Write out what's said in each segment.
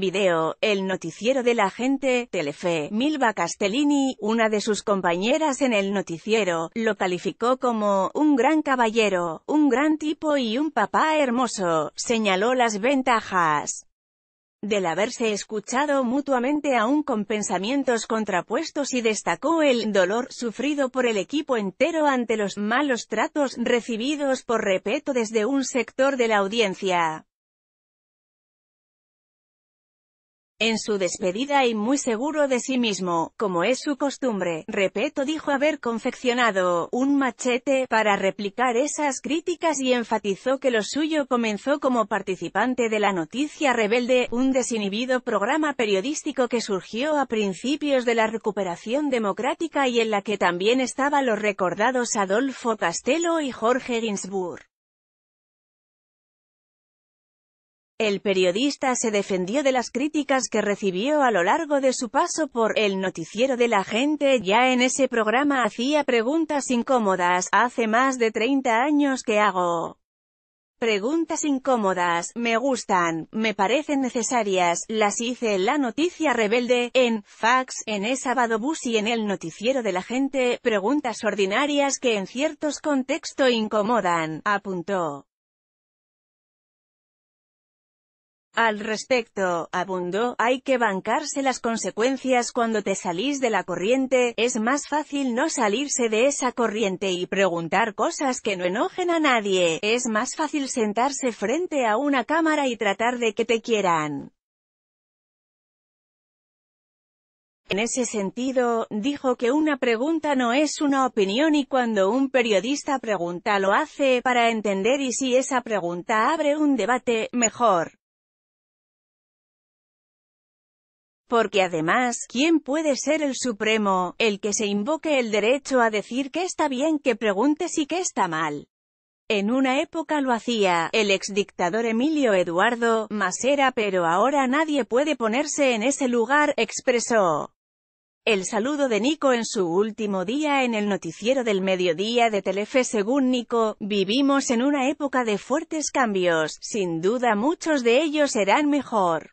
video, el noticiero de la gente, Telefe, Milva Castellini, una de sus compañeras en el noticiero, lo calificó como un gran caballero, un gran tipo y un papá hermoso, señaló las ventajas del haberse escuchado mutuamente aún con pensamientos contrapuestos y destacó el dolor sufrido por el equipo entero ante los malos tratos recibidos por repeto desde un sector de la audiencia. en su despedida y muy seguro de sí mismo, como es su costumbre, Repeto dijo haber confeccionado un machete para replicar esas críticas y enfatizó que lo suyo comenzó como participante de la noticia rebelde, un desinhibido programa periodístico que surgió a principios de la recuperación democrática y en la que también estaban los recordados Adolfo Castelo y Jorge Ginsburg. El periodista se defendió de las críticas que recibió a lo largo de su paso por El Noticiero de la Gente. Ya en ese programa hacía preguntas incómodas. Hace más de 30 años que hago preguntas incómodas, me gustan, me parecen necesarias, las hice en La Noticia Rebelde, en Fax, en El Sábado Bus y en El Noticiero de la Gente, preguntas ordinarias que en ciertos contextos incomodan, apuntó. Al respecto, abundó, hay que bancarse las consecuencias cuando te salís de la corriente, es más fácil no salirse de esa corriente y preguntar cosas que no enojen a nadie, es más fácil sentarse frente a una cámara y tratar de que te quieran. En ese sentido, dijo que una pregunta no es una opinión y cuando un periodista pregunta lo hace para entender y si esa pregunta abre un debate, mejor. Porque además, ¿quién puede ser el supremo, el que se invoque el derecho a decir que está bien que preguntes y que está mal? En una época lo hacía, el ex dictador Emilio Eduardo Masera pero ahora nadie puede ponerse en ese lugar, expresó. El saludo de Nico en su último día en el noticiero del mediodía de Telefe según Nico, vivimos en una época de fuertes cambios, sin duda muchos de ellos serán mejor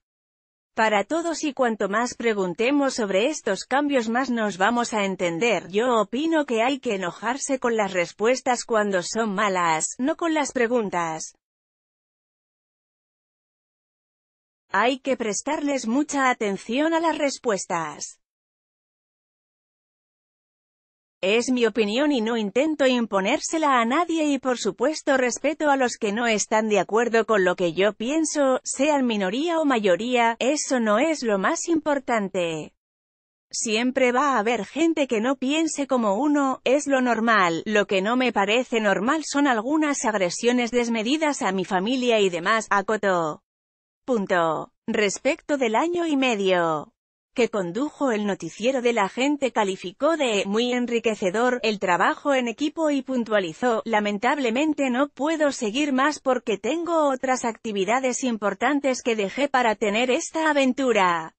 para todos y cuanto más preguntemos sobre estos cambios más nos vamos a entender. Yo opino que hay que enojarse con las respuestas cuando son malas, no con las preguntas. Hay que prestarles mucha atención a las respuestas. Es mi opinión y no intento imponérsela a nadie y por supuesto respeto a los que no están de acuerdo con lo que yo pienso, sean minoría o mayoría, eso no es lo más importante. Siempre va a haber gente que no piense como uno, es lo normal, lo que no me parece normal son algunas agresiones desmedidas a mi familia y demás, acoto. Punto. Respecto del año y medio que condujo el noticiero de la gente calificó de «muy enriquecedor» el trabajo en equipo y puntualizó, «lamentablemente no puedo seguir más porque tengo otras actividades importantes que dejé para tener esta aventura».